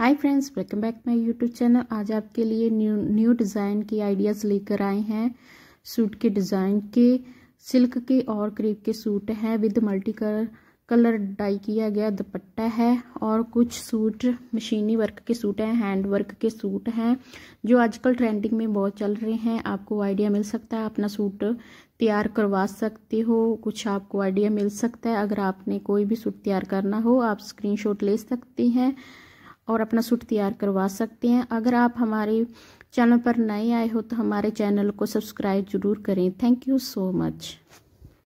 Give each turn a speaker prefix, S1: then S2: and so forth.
S1: hi friends welcome back my YouTube channel आज आपके लिए न्यू न्यू डिज़ाइन के आइडियाज़ लेकर आए हैं सूट के डिज़ाइन के सिल्क के और क्रीप के सूट हैं with multi colour colour dye किया गया दुपट्टा है और कुछ सूट मशीनी वर्क के सूट हैं हैंड वर्क के सूट हैं जो आजकल ट्रेंडिंग में बहुत चल रहे हैं आपको आइडिया मिल सकता है अपना सूट तैयार करवा सकते हो कुछ आपको आइडिया मिल सकता है अगर आपने कोई भी सूट तैयार करना हो आप स्क्रीनशॉट ले सकते हैं और अपना सूट तैयार करवा सकते हैं अगर आप हमारे चैनल पर नए आए हो तो हमारे चैनल को सब्सक्राइब जरूर करें थैंक यू सो मच